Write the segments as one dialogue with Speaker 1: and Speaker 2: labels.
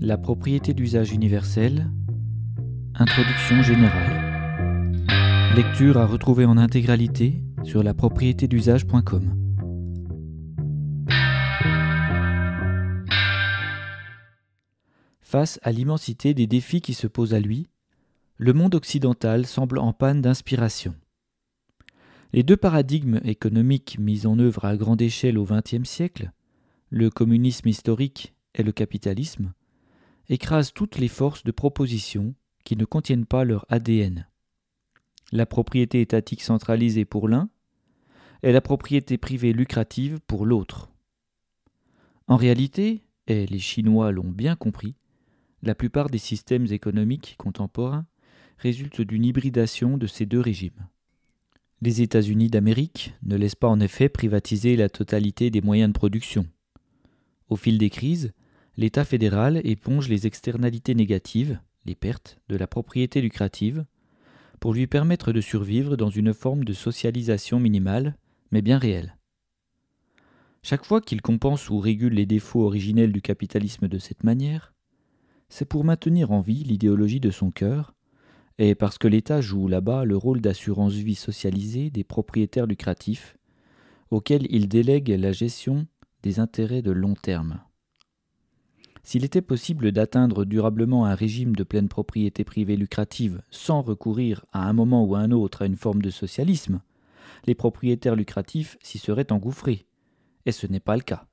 Speaker 1: La propriété d'usage universel. Introduction générale. Lecture à retrouver en intégralité sur la propriété d'usage.com. Face à l'immensité des défis qui se posent à lui, le monde occidental semble en panne d'inspiration. Les deux paradigmes économiques mis en œuvre à grande échelle au XXe siècle, le communisme historique et le capitalisme, écrase toutes les forces de proposition qui ne contiennent pas leur ADN. La propriété étatique centralisée pour l'un et la propriété privée lucrative pour l'autre. En réalité, et les Chinois l'ont bien compris, la plupart des systèmes économiques contemporains résultent d'une hybridation de ces deux régimes. Les États-Unis d'Amérique ne laissent pas en effet privatiser la totalité des moyens de production. Au fil des crises, l'État fédéral éponge les externalités négatives, les pertes, de la propriété lucrative, pour lui permettre de survivre dans une forme de socialisation minimale, mais bien réelle. Chaque fois qu'il compense ou régule les défauts originels du capitalisme de cette manière, c'est pour maintenir en vie l'idéologie de son cœur, et parce que l'État joue là-bas le rôle d'assurance vie socialisée des propriétaires lucratifs, auxquels il délègue la gestion des intérêts de long terme. S'il était possible d'atteindre durablement un régime de pleine propriété privée lucrative sans recourir à un moment ou à un autre à une forme de socialisme, les propriétaires lucratifs s'y seraient engouffrés, et ce n'est pas le cas.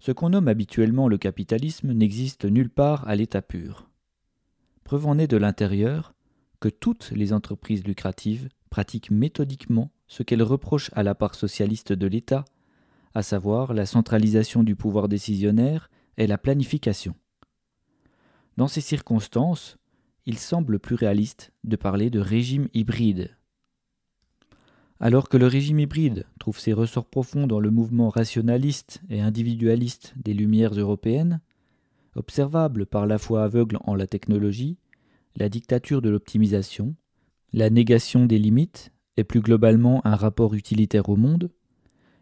Speaker 1: Ce qu'on nomme habituellement le capitalisme n'existe nulle part à l'état pur. Preuve en est de l'intérieur que toutes les entreprises lucratives pratiquent méthodiquement ce qu'elles reprochent à la part socialiste de l'État, à savoir la centralisation du pouvoir décisionnaire est la planification. Dans ces circonstances, il semble plus réaliste de parler de régime hybride. Alors que le régime hybride trouve ses ressorts profonds dans le mouvement rationaliste et individualiste des Lumières européennes, observable par la foi aveugle en la technologie, la dictature de l'optimisation, la négation des limites et plus globalement un rapport utilitaire au monde,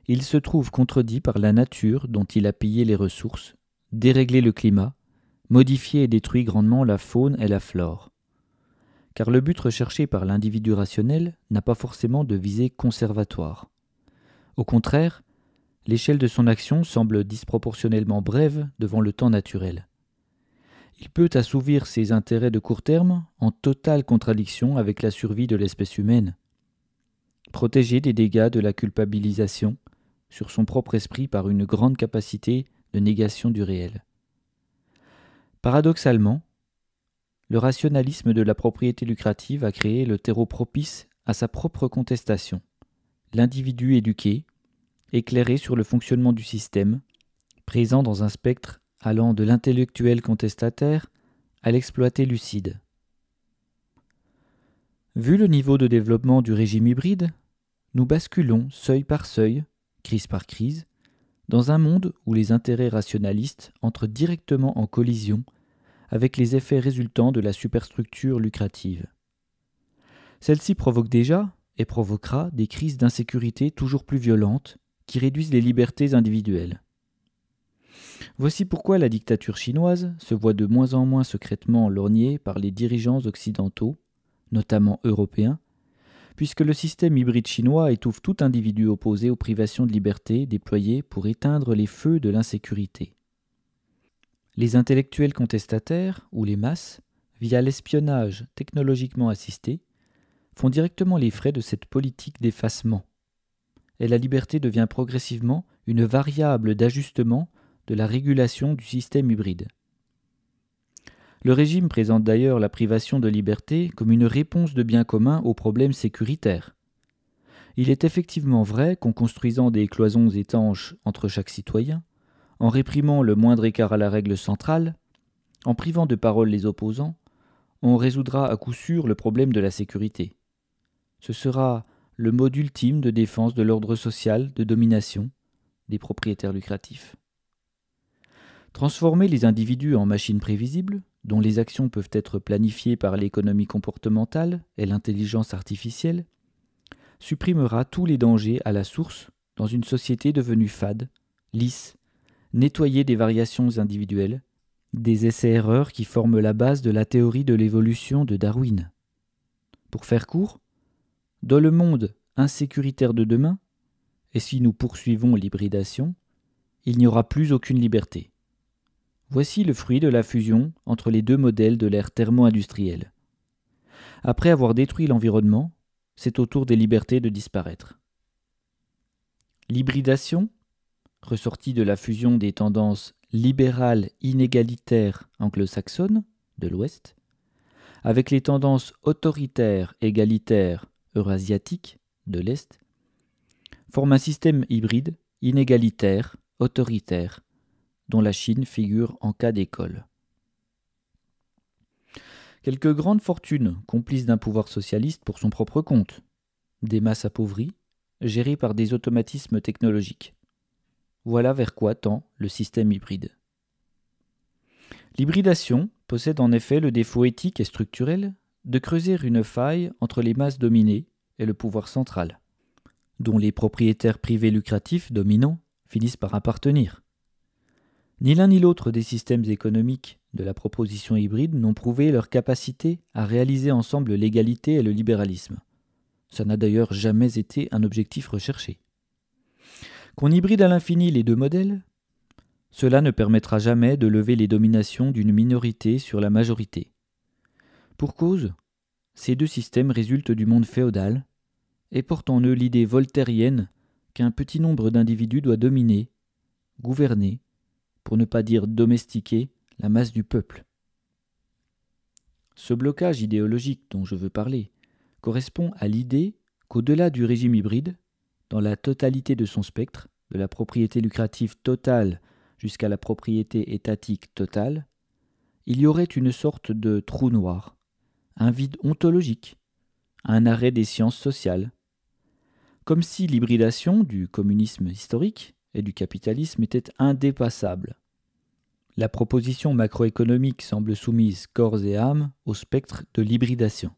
Speaker 1: il se trouve contredit par la nature dont il a pillé les ressources dérégler le climat, modifier et détruire grandement la faune et la flore. Car le but recherché par l'individu rationnel n'a pas forcément de visée conservatoire. Au contraire, l'échelle de son action semble disproportionnellement brève devant le temps naturel. Il peut assouvir ses intérêts de court terme en totale contradiction avec la survie de l'espèce humaine. Protéger des dégâts de la culpabilisation sur son propre esprit par une grande capacité de négation du réel. Paradoxalement, le rationalisme de la propriété lucrative a créé le terreau propice à sa propre contestation. L'individu éduqué, éclairé sur le fonctionnement du système, présent dans un spectre allant de l'intellectuel contestataire à l'exploité lucide. Vu le niveau de développement du régime hybride, nous basculons seuil par seuil, crise par crise, dans un monde où les intérêts rationalistes entrent directement en collision avec les effets résultants de la superstructure lucrative. Celle-ci provoque déjà et provoquera des crises d'insécurité toujours plus violentes qui réduisent les libertés individuelles. Voici pourquoi la dictature chinoise se voit de moins en moins secrètement lorgnée par les dirigeants occidentaux, notamment européens, puisque le système hybride chinois étouffe tout individu opposé aux privations de liberté déployées pour éteindre les feux de l'insécurité. Les intellectuels contestataires, ou les masses, via l'espionnage technologiquement assisté, font directement les frais de cette politique d'effacement. Et la liberté devient progressivement une variable d'ajustement de la régulation du système hybride. Le régime présente d'ailleurs la privation de liberté comme une réponse de bien commun aux problèmes sécuritaires. Il est effectivement vrai qu'en construisant des cloisons étanches entre chaque citoyen, en réprimant le moindre écart à la règle centrale, en privant de parole les opposants, on résoudra à coup sûr le problème de la sécurité. Ce sera le mode ultime de défense de l'ordre social de domination des propriétaires lucratifs. Transformer les individus en machines prévisibles, dont les actions peuvent être planifiées par l'économie comportementale et l'intelligence artificielle, supprimera tous les dangers à la source dans une société devenue fade, lisse, nettoyée des variations individuelles, des essais-erreurs qui forment la base de la théorie de l'évolution de Darwin. Pour faire court, dans le monde insécuritaire de demain, et si nous poursuivons l'hybridation, il n'y aura plus aucune liberté. Voici le fruit de la fusion entre les deux modèles de l'ère thermo-industrielle. Après avoir détruit l'environnement, c'est au tour des libertés de disparaître. L'hybridation, ressortie de la fusion des tendances libérales inégalitaires anglo-saxonnes de l'Ouest, avec les tendances autoritaires égalitaires eurasiatiques de l'Est, forme un système hybride inégalitaire, autoritaire dont la Chine figure en cas d'école. Quelques grandes fortunes, complices d'un pouvoir socialiste pour son propre compte, des masses appauvries, gérées par des automatismes technologiques. Voilà vers quoi tend le système hybride. L'hybridation possède en effet le défaut éthique et structurel de creuser une faille entre les masses dominées et le pouvoir central, dont les propriétaires privés lucratifs dominants finissent par appartenir, ni l'un ni l'autre des systèmes économiques de la proposition hybride n'ont prouvé leur capacité à réaliser ensemble l'égalité et le libéralisme. Ça n'a d'ailleurs jamais été un objectif recherché. Qu'on hybride à l'infini les deux modèles, cela ne permettra jamais de lever les dominations d'une minorité sur la majorité. Pour cause, ces deux systèmes résultent du monde féodal et portent en eux l'idée voltairienne qu'un petit nombre d'individus doit dominer, gouverner pour ne pas dire domestiquer, la masse du peuple. Ce blocage idéologique dont je veux parler correspond à l'idée qu'au-delà du régime hybride, dans la totalité de son spectre, de la propriété lucrative totale jusqu'à la propriété étatique totale, il y aurait une sorte de trou noir, un vide ontologique, un arrêt des sciences sociales, comme si l'hybridation du communisme historique et du capitalisme était indépassable. La proposition macroéconomique semble soumise corps et âme au spectre de l'hybridation.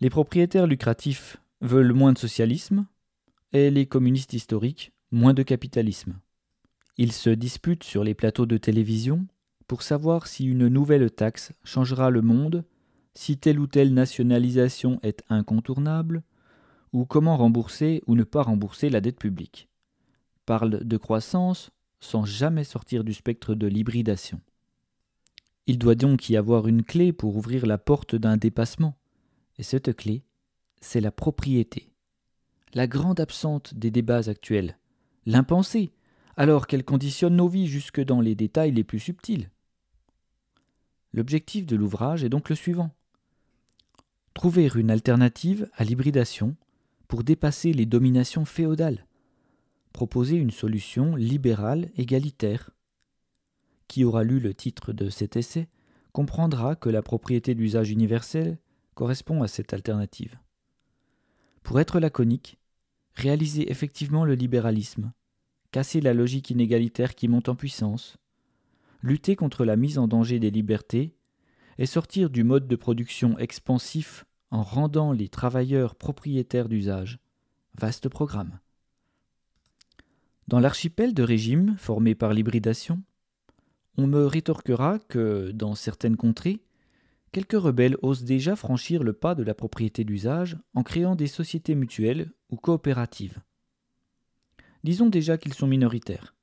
Speaker 1: Les propriétaires lucratifs veulent moins de socialisme et les communistes historiques moins de capitalisme. Ils se disputent sur les plateaux de télévision pour savoir si une nouvelle taxe changera le monde, si telle ou telle nationalisation est incontournable, ou comment rembourser ou ne pas rembourser la dette publique parle de croissance sans jamais sortir du spectre de l'hybridation. Il doit donc y avoir une clé pour ouvrir la porte d'un dépassement, et cette clé, c'est la propriété. La grande absente des débats actuels, l'impensée, alors qu'elle conditionne nos vies jusque dans les détails les plus subtils. L'objectif de l'ouvrage est donc le suivant. Trouver une alternative à l'hybridation pour dépasser les dominations féodales, proposer une solution libérale égalitaire. Qui aura lu le titre de cet essai comprendra que la propriété d'usage universel correspond à cette alternative. Pour être laconique, réaliser effectivement le libéralisme, casser la logique inégalitaire qui monte en puissance, lutter contre la mise en danger des libertés et sortir du mode de production expansif en rendant les travailleurs propriétaires d'usage. Vaste programme. Dans l'archipel de régimes formés par l'hybridation, on me rétorquera que, dans certaines contrées, quelques rebelles osent déjà franchir le pas de la propriété d'usage en créant des sociétés mutuelles ou coopératives. Disons déjà qu'ils sont minoritaires,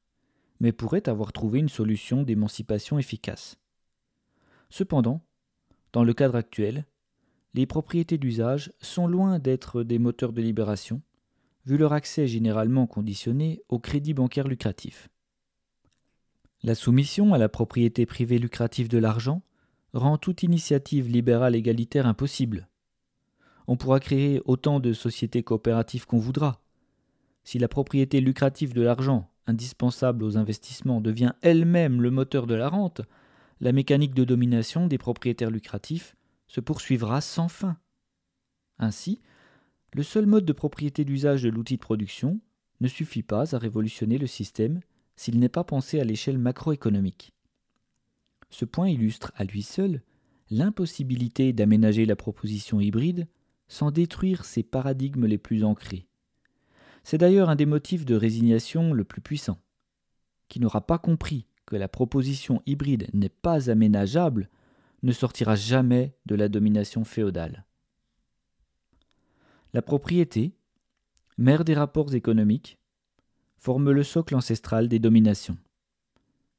Speaker 1: mais pourraient avoir trouvé une solution d'émancipation efficace. Cependant, dans le cadre actuel, les propriétés d'usage sont loin d'être des moteurs de libération, vu leur accès généralement conditionné au crédit bancaire lucratif. La soumission à la propriété privée lucrative de l'argent rend toute initiative libérale égalitaire impossible. On pourra créer autant de sociétés coopératives qu'on voudra. Si la propriété lucrative de l'argent, indispensable aux investissements, devient elle-même le moteur de la rente, la mécanique de domination des propriétaires lucratifs se poursuivra sans fin. Ainsi, le seul mode de propriété d'usage de l'outil de production ne suffit pas à révolutionner le système s'il n'est pas pensé à l'échelle macroéconomique. Ce point illustre à lui seul l'impossibilité d'aménager la proposition hybride sans détruire ses paradigmes les plus ancrés. C'est d'ailleurs un des motifs de résignation le plus puissant. Qui n'aura pas compris que la proposition hybride n'est pas aménageable ne sortira jamais de la domination féodale. La propriété, mère des rapports économiques, forme le socle ancestral des dominations.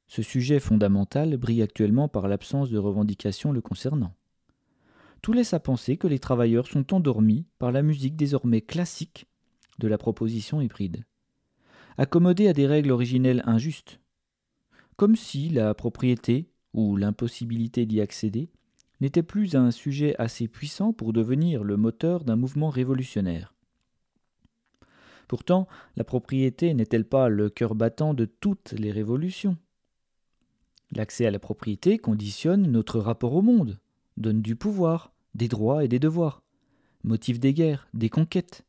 Speaker 1: Ce sujet fondamental brille actuellement par l'absence de revendications le concernant. Tout laisse à penser que les travailleurs sont endormis par la musique désormais classique de la proposition hybride, accommodée à des règles originelles injustes, comme si la propriété, ou l'impossibilité d'y accéder, n'était plus un sujet assez puissant pour devenir le moteur d'un mouvement révolutionnaire. Pourtant, la propriété n'est-elle pas le cœur battant de toutes les révolutions L'accès à la propriété conditionne notre rapport au monde, donne du pouvoir, des droits et des devoirs, motive des guerres, des conquêtes,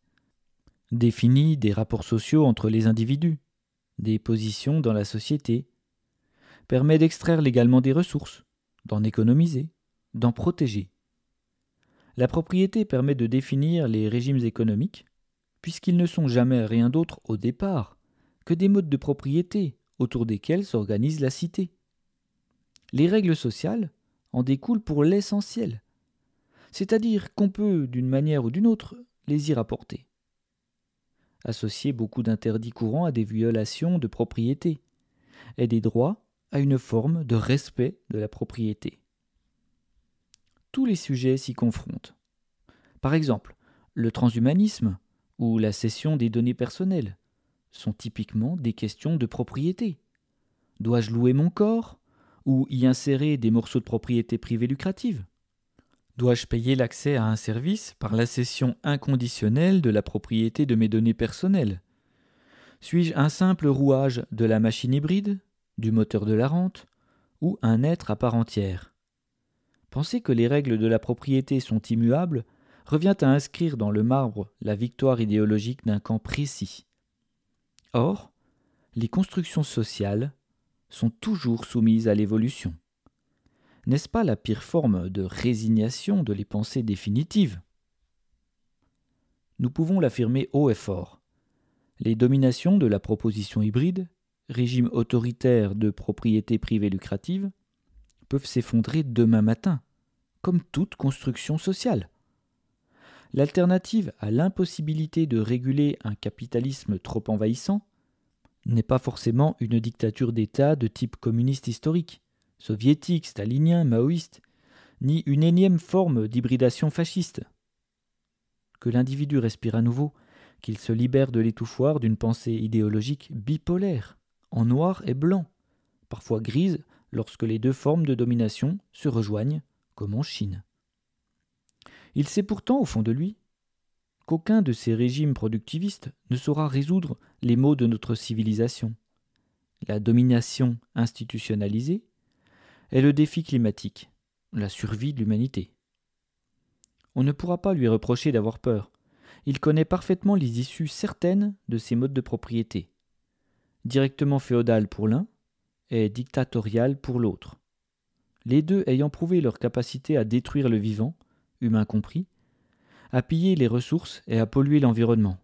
Speaker 1: définit des rapports sociaux entre les individus, des positions dans la société, permet d'extraire légalement des ressources, d'en économiser, d'en protéger. La propriété permet de définir les régimes économiques, puisqu'ils ne sont jamais rien d'autre au départ que des modes de propriété autour desquels s'organise la cité. Les règles sociales en découlent pour l'essentiel, c'est-à-dire qu'on peut, d'une manière ou d'une autre, les y rapporter. Associer beaucoup d'interdits courants à des violations de propriété, et des droits à une forme de respect de la propriété tous les sujets s'y confrontent. Par exemple, le transhumanisme ou la cession des données personnelles sont typiquement des questions de propriété. Dois-je louer mon corps ou y insérer des morceaux de propriété privée lucrative Dois-je payer l'accès à un service par la cession inconditionnelle de la propriété de mes données personnelles Suis-je un simple rouage de la machine hybride, du moteur de la rente, ou un être à part entière Penser que les règles de la propriété sont immuables revient à inscrire dans le marbre la victoire idéologique d'un camp précis. Or, les constructions sociales sont toujours soumises à l'évolution. N'est-ce pas la pire forme de résignation de les pensées définitives Nous pouvons l'affirmer haut et fort. Les dominations de la proposition hybride, régime autoritaire de propriété privée lucrative, peuvent s'effondrer demain matin, comme toute construction sociale. L'alternative à l'impossibilité de réguler un capitalisme trop envahissant n'est pas forcément une dictature d'État de type communiste historique, soviétique, stalinien, maoïste, ni une énième forme d'hybridation fasciste. Que l'individu respire à nouveau, qu'il se libère de l'étouffoir d'une pensée idéologique bipolaire, en noir et blanc, parfois grise, lorsque les deux formes de domination se rejoignent, comme en Chine. Il sait pourtant, au fond de lui, qu'aucun de ces régimes productivistes ne saura résoudre les maux de notre civilisation. La domination institutionnalisée est le défi climatique, la survie de l'humanité. On ne pourra pas lui reprocher d'avoir peur. Il connaît parfaitement les issues certaines de ces modes de propriété. Directement féodal pour l'un, est dictatorial pour l'autre. Les deux ayant prouvé leur capacité à détruire le vivant, humain compris, à piller les ressources et à polluer l'environnement.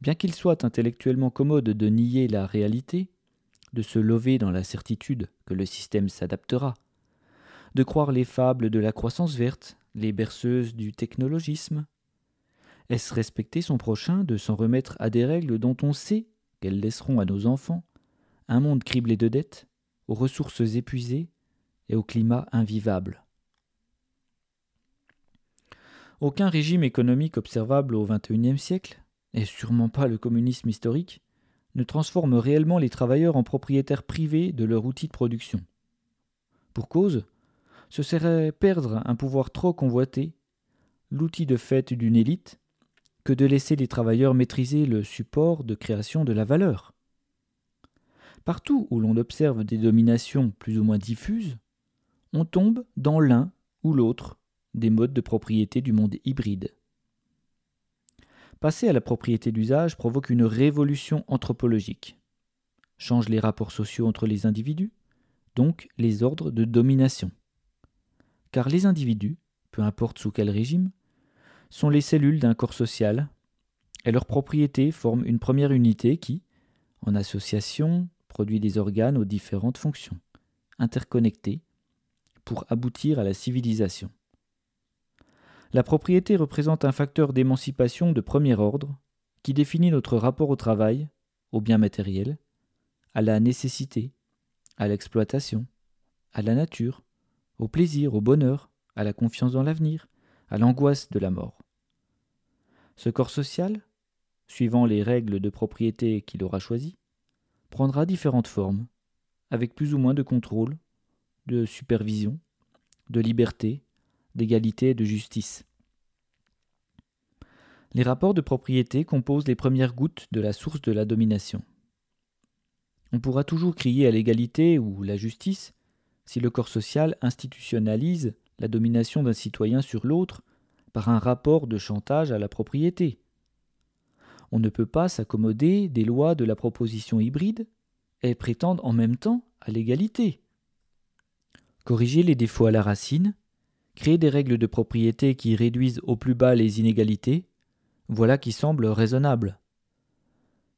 Speaker 1: Bien qu'il soit intellectuellement commode de nier la réalité, de se lever dans la certitude que le système s'adaptera, de croire les fables de la croissance verte, les berceuses du technologisme, est-ce respecter son prochain de s'en remettre à des règles dont on sait qu'elles laisseront à nos enfants un monde criblé de dettes, aux ressources épuisées et au climat invivable. Aucun régime économique observable au XXIe siècle, et sûrement pas le communisme historique, ne transforme réellement les travailleurs en propriétaires privés de leur outil de production. Pour cause, ce serait perdre un pouvoir trop convoité, l'outil de fête d'une élite, que de laisser les travailleurs maîtriser le support de création de la valeur. Partout où l'on observe des dominations plus ou moins diffuses, on tombe dans l'un ou l'autre des modes de propriété du monde hybride. Passer à la propriété d'usage provoque une révolution anthropologique, change les rapports sociaux entre les individus, donc les ordres de domination. Car les individus, peu importe sous quel régime, sont les cellules d'un corps social, et leurs propriétés forment une première unité qui, en association, produit des organes aux différentes fonctions, interconnectés, pour aboutir à la civilisation. La propriété représente un facteur d'émancipation de premier ordre qui définit notre rapport au travail, au bien matériel, à la nécessité, à l'exploitation, à la nature, au plaisir, au bonheur, à la confiance dans l'avenir, à l'angoisse de la mort. Ce corps social, suivant les règles de propriété qu'il aura choisies, prendra différentes formes, avec plus ou moins de contrôle, de supervision, de liberté, d'égalité et de justice. Les rapports de propriété composent les premières gouttes de la source de la domination. On pourra toujours crier à l'égalité ou la justice si le corps social institutionnalise la domination d'un citoyen sur l'autre par un rapport de chantage à la propriété, on ne peut pas s'accommoder des lois de la proposition hybride et prétendre en même temps à l'égalité. Corriger les défauts à la racine, créer des règles de propriété qui réduisent au plus bas les inégalités, voilà qui semble raisonnable.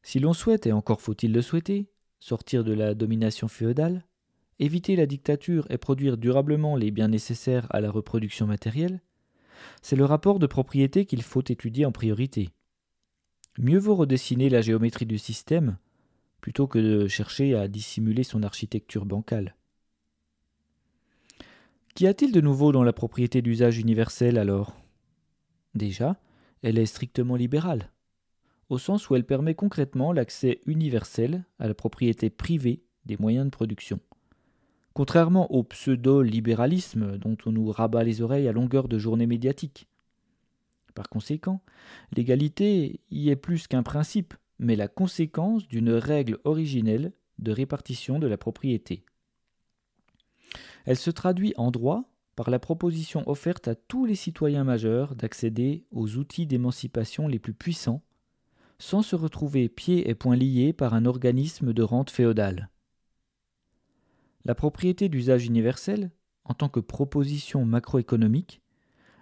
Speaker 1: Si l'on souhaite, et encore faut-il le souhaiter, sortir de la domination féodale, éviter la dictature et produire durablement les biens nécessaires à la reproduction matérielle, c'est le rapport de propriété qu'il faut étudier en priorité. Mieux vaut redessiner la géométrie du système plutôt que de chercher à dissimuler son architecture bancale. Qu'y a-t-il de nouveau dans la propriété d'usage universel alors Déjà, elle est strictement libérale, au sens où elle permet concrètement l'accès universel à la propriété privée des moyens de production. Contrairement au pseudo-libéralisme dont on nous rabat les oreilles à longueur de journée médiatique, par conséquent, l'égalité y est plus qu'un principe, mais la conséquence d'une règle originelle de répartition de la propriété. Elle se traduit en droit par la proposition offerte à tous les citoyens majeurs d'accéder aux outils d'émancipation les plus puissants, sans se retrouver pieds et poings liés par un organisme de rente féodale. La propriété d'usage universel, en tant que proposition macroéconomique,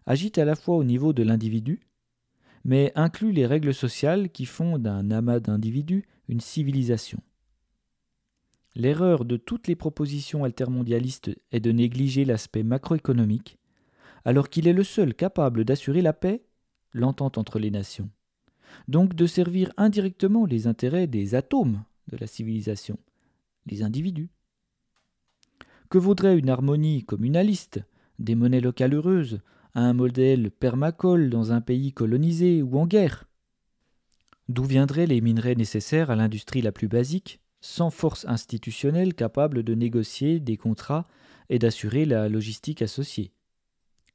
Speaker 1: agit à la fois au niveau de l'individu, mais inclut les règles sociales qui font d'un amas d'individus une civilisation. L'erreur de toutes les propositions altermondialistes est de négliger l'aspect macroéconomique, alors qu'il est le seul capable d'assurer la paix, l'entente entre les nations, donc de servir indirectement les intérêts des atomes de la civilisation, les individus. Que vaudrait une harmonie communaliste, des monnaies locales heureuses, à un modèle permacole dans un pays colonisé ou en guerre D'où viendraient les minerais nécessaires à l'industrie la plus basique, sans force institutionnelle capable de négocier des contrats et d'assurer la logistique associée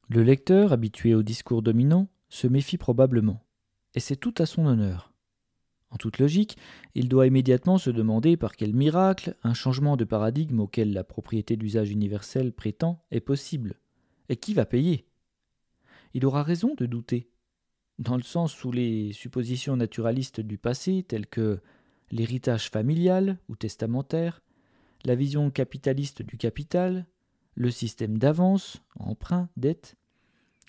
Speaker 1: Le lecteur, habitué au discours dominant, se méfie probablement, et c'est tout à son honneur. En toute logique, il doit immédiatement se demander par quel miracle un changement de paradigme auquel la propriété d'usage universel prétend est possible. Et qui va payer il aura raison de douter, dans le sens où les suppositions naturalistes du passé, telles que l'héritage familial ou testamentaire, la vision capitaliste du capital, le système d'avance, emprunt, dette,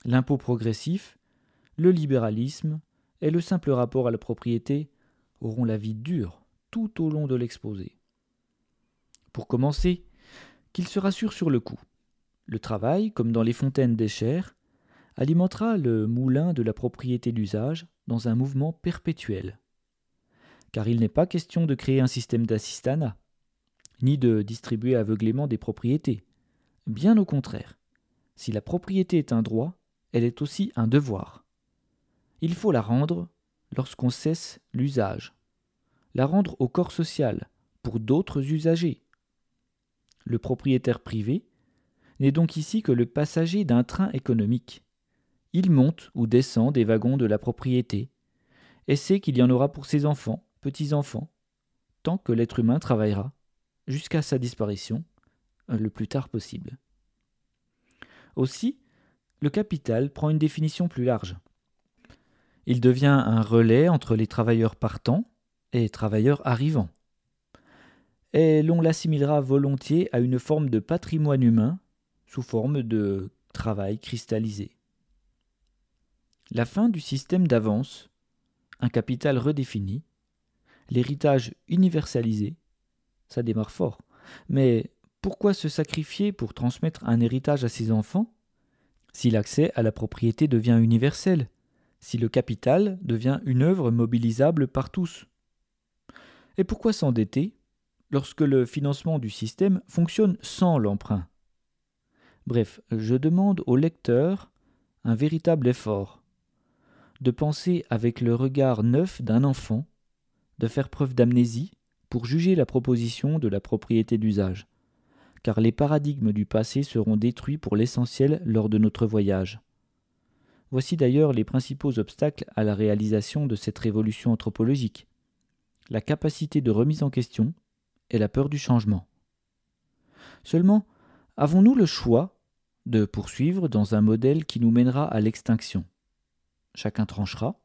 Speaker 1: l'impôt progressif, le libéralisme et le simple rapport à la propriété auront la vie dure tout au long de l'exposé. Pour commencer, qu'il se rassure sur le coup. Le travail, comme dans les fontaines des chairs, alimentera le moulin de la propriété d'usage dans un mouvement perpétuel. Car il n'est pas question de créer un système d'assistanat, ni de distribuer aveuglément des propriétés. Bien au contraire, si la propriété est un droit, elle est aussi un devoir. Il faut la rendre lorsqu'on cesse l'usage, la rendre au corps social, pour d'autres usagers. Le propriétaire privé n'est donc ici que le passager d'un train économique il monte ou descend des wagons de la propriété, et sait qu'il y en aura pour ses enfants, petits-enfants, tant que l'être humain travaillera, jusqu'à sa disparition, euh, le plus tard possible. Aussi, le capital prend une définition plus large. Il devient un relais entre les travailleurs partants et travailleurs arrivants. Et l'on l'assimilera volontiers à une forme de patrimoine humain sous forme de travail cristallisé. La fin du système d'avance, un capital redéfini, l'héritage universalisé, ça démarre fort. Mais pourquoi se sacrifier pour transmettre un héritage à ses enfants si l'accès à la propriété devient universel, si le capital devient une œuvre mobilisable par tous Et pourquoi s'endetter lorsque le financement du système fonctionne sans l'emprunt Bref, je demande au lecteur un véritable effort, de penser avec le regard neuf d'un enfant, de faire preuve d'amnésie pour juger la proposition de la propriété d'usage, car les paradigmes du passé seront détruits pour l'essentiel lors de notre voyage. Voici d'ailleurs les principaux obstacles à la réalisation de cette révolution anthropologique. La capacité de remise en question et la peur du changement. Seulement, avons-nous le choix de poursuivre dans un modèle qui nous mènera à l'extinction chacun tranchera,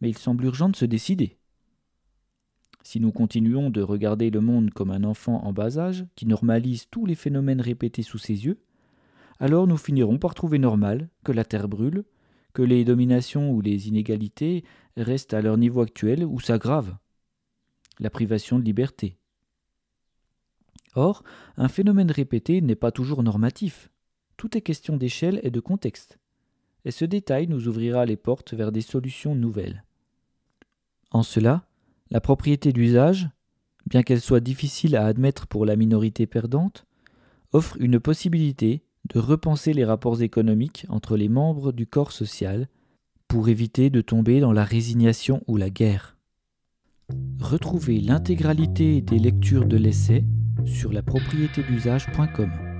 Speaker 1: mais il semble urgent de se décider. Si nous continuons de regarder le monde comme un enfant en bas âge, qui normalise tous les phénomènes répétés sous ses yeux, alors nous finirons par trouver normal que la Terre brûle, que les dominations ou les inégalités restent à leur niveau actuel ou s'aggravent. La privation de liberté. Or, un phénomène répété n'est pas toujours normatif. Tout est question d'échelle et de contexte et ce détail nous ouvrira les portes vers des solutions nouvelles. En cela, la propriété d'usage, bien qu'elle soit difficile à admettre pour la minorité perdante, offre une possibilité de repenser les rapports économiques entre les membres du corps social pour éviter de tomber dans la résignation ou la guerre. Retrouvez l'intégralité des lectures de l'essai sur la propriété d'usage.com.